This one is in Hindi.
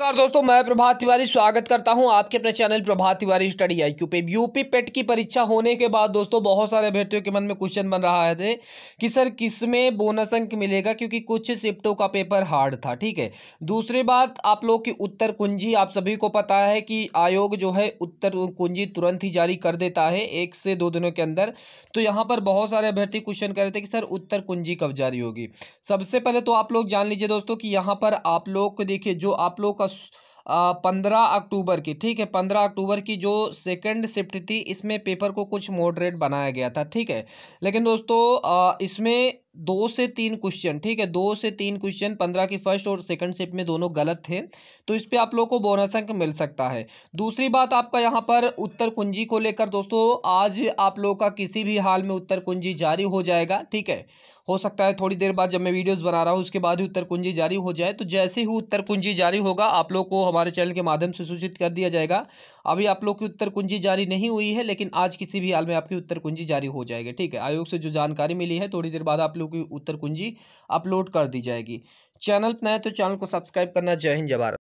नमस्कार दोस्तों मैं प्रभात तिवारी स्वागत करता हूं आपके अपने channel Prabhat Tiwari study I Q पे यूपी पेट की परीक्षा होने के बाद दोस्तों बहुत सारे अभ्यर्थियों के मन में क्वेश्चन बन रहा है कि सर किस में बोनस अंक मिलेगा क्योंकि कुछ शिफ्टों का पेपर हार्ड था ठीक है दूसरी बात आप लोग की उत्तर कुंजी आप सभी को पता है कि आयोग जो है उत्तर कुंजी तुरंत ही जारी कर देता है एक से दो दिनों के अंदर तो यहाँ पर बहुत सारे अभ्यर्थी क्वेश्चन कर रहे थे कि सर उत्तर कुंजी कब जारी होगी सबसे पहले तो आप लोग जान लीजिए दोस्तों कि यहाँ पर आप लोग देखिए जो आप लोग पंद्रह अक्टूबर की ठीक है पंद्रह अक्टूबर की जो सेकंड शिफ्ट थी इसमें पेपर को कुछ मॉडरेट बनाया गया था ठीक है लेकिन दोस्तों इसमें दो से तीन क्वेश्चन ठीक है दो से तीन क्वेश्चन पंद्रह की फर्स्ट और सेकंड शिफ्ट में दोनों गलत थे तो इस पर आप लोग को बोनस अंक मिल सकता है दूसरी बात आपका यहाँ पर उत्तर कुंजी को लेकर दोस्तों आज आप लोगों का किसी भी हाल में उत्तर कुंजी जारी हो जाएगा ठीक है हो सकता है थोड़ी देर बाद जब मैं वीडियोस बना रहा हूँ उसके बाद ही उत्तर कुंजी जारी हो जाए तो जैसे ही उत्तर कुंजी जारी होगा आप लोग को हमारे चैनल के माध्यम से सूचित कर दिया जाएगा अभी आप लोग की उत्तर कुंजी जारी नहीं हुई है लेकिन आज किसी भी हाल में आपकी उत्तर कुंजी जारी हो जाएगी ठीक है आयोग से जो जानकारी मिली है थोड़ी देर बाद आप लोग वीडियो की उत्तर कुंजी अपलोड कर दी जाएगी चैनल पर नए तो चैनल को सब्सक्राइब करना जय हिंद जवाहर